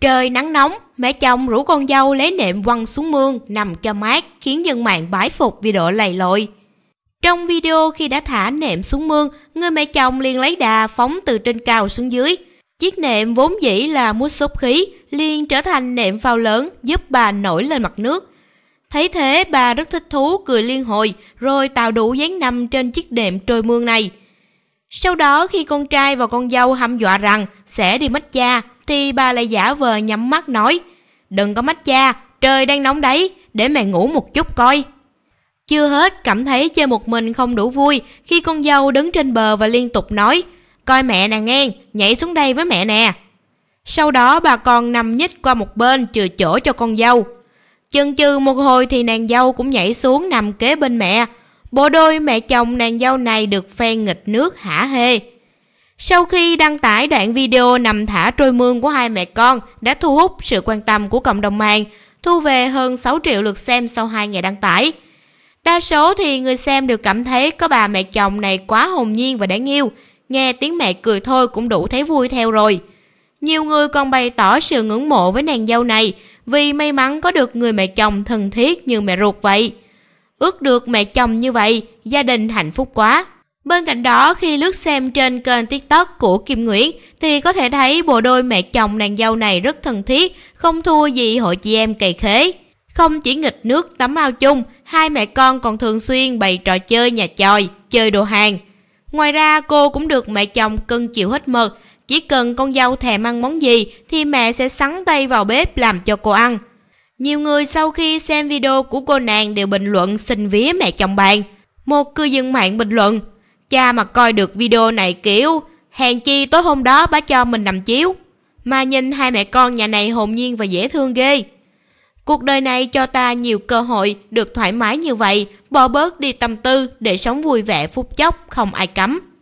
Trời nắng nóng, mẹ chồng rủ con dâu lấy nệm quăng xuống mương nằm cho mát khiến dân mạng bái phục vì độ lầy lội. Trong video khi đã thả nệm xuống mương, người mẹ chồng liền lấy đà phóng từ trên cao xuống dưới. Chiếc nệm vốn dĩ là mút xốp khí, liền trở thành nệm phao lớn giúp bà nổi lên mặt nước. Thấy thế bà rất thích thú cười liên hồi rồi tạo đủ dáng nằm trên chiếc nệm trôi mương này. Sau đó khi con trai và con dâu hăm dọa rằng sẽ đi mất cha, thì bà lại giả vờ nhắm mắt nói Đừng có mất cha, trời đang nóng đấy, để mẹ ngủ một chút coi. Chưa hết, cảm thấy chơi một mình không đủ vui khi con dâu đứng trên bờ và liên tục nói Coi mẹ nè nghe, nhảy xuống đây với mẹ nè. Sau đó bà còn nằm nhích qua một bên chừa chỗ cho con dâu. Chừng chừ một hồi thì nàng dâu cũng nhảy xuống nằm kế bên mẹ Bộ đôi mẹ chồng nàng dâu này được phen nghịch nước hả hê. Sau khi đăng tải đoạn video nằm thả trôi mương của hai mẹ con đã thu hút sự quan tâm của cộng đồng mạng, thu về hơn 6 triệu lượt xem sau 2 ngày đăng tải. Đa số thì người xem đều cảm thấy có bà mẹ chồng này quá hồn nhiên và đáng yêu, nghe tiếng mẹ cười thôi cũng đủ thấy vui theo rồi. Nhiều người còn bày tỏ sự ngưỡng mộ với nàng dâu này vì may mắn có được người mẹ chồng thân thiết như mẹ ruột vậy. Ước được mẹ chồng như vậy, gia đình hạnh phúc quá. Bên cạnh đó, khi lướt xem trên kênh TikTok của Kim Nguyễn thì có thể thấy bộ đôi mẹ chồng nàng dâu này rất thân thiết, không thua gì hội chị em cày khế. Không chỉ nghịch nước tắm ao chung, hai mẹ con còn thường xuyên bày trò chơi nhà chòi, chơi đồ hàng. Ngoài ra, cô cũng được mẹ chồng cưng chịu hết mực, chỉ cần con dâu thèm ăn món gì thì mẹ sẽ sắn tay vào bếp làm cho cô ăn. Nhiều người sau khi xem video của cô nàng đều bình luận xin vía mẹ chồng bạn. Một cư dân mạng bình luận, cha mà coi được video này kiểu, hèn chi tối hôm đó bà cho mình nằm chiếu. Mà nhìn hai mẹ con nhà này hồn nhiên và dễ thương ghê. Cuộc đời này cho ta nhiều cơ hội được thoải mái như vậy, bỏ bớt đi tâm tư để sống vui vẻ phút chốc không ai cấm.